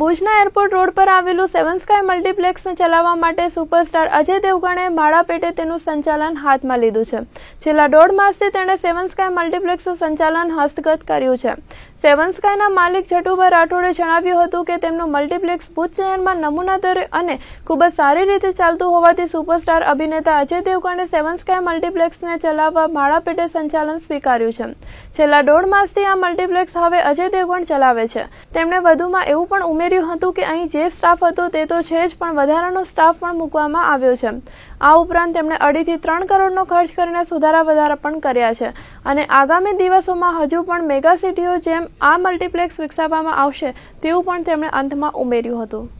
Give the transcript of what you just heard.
ભુજના airport road પર આવેલું સેવન સ્કાય મલ્ટીપ્લેક્સને ચલાવવા માટે સુપરસ્ટાર અજય દેવગણે ભાડા પેટે તેનું સંચાલન હાથમાં લીધું છે છેલ્લા દોઢ માસથી તેણે સેવન સ્કાય મલ્ટીપ્લેક્સનું સંચાલન હસ્તગત કર્યું છે સેવન સ્કાયના માલિક જટુભાઈ રાઠોડે જણાવ્યું હતું કે તેમનું મલ્ટીપ્લેક્સ ભુજ શહેરમાં નમૂના દરે અને ખૂબ જ સારી રીતે ચાલતું હોવાથી સુપરસ્ટાર અભિનેતા અજય દેવગણે સેવન સ્કાય મલ્ટીપ્લેક્સને ચલાવવા માળાપેટે સંચાલન સ્વીકાર્યું છે છેલ્લા દોઢ માસથી આ મલ્ટીપ્લેક્સ હવે અજય દેવગણ ચલાવે છે તેમણે વધુમાં એવું પણ ઉમેર્યું હતું કે અહીં જે સ્ટાફ હતો તે તો છે જ પણ વધારાનો સ્ટાફ પણ મૂકવામાં આવ્યો છે આ ઉપરાંત તેમણે અઢીથી ત્રણ કરોડનો ખર્ચ કરીને સુધારા વધારા પણ કર્યા છે અને આગામી દિવસોમાં હજુ પણ મેગા સિટીઓ જેમ આ મલ્ટીપ્લેક્સ વિકસાવવામાં આવશે તેવું પણ તેમણે અંતમાં ઉમેર્યું હતું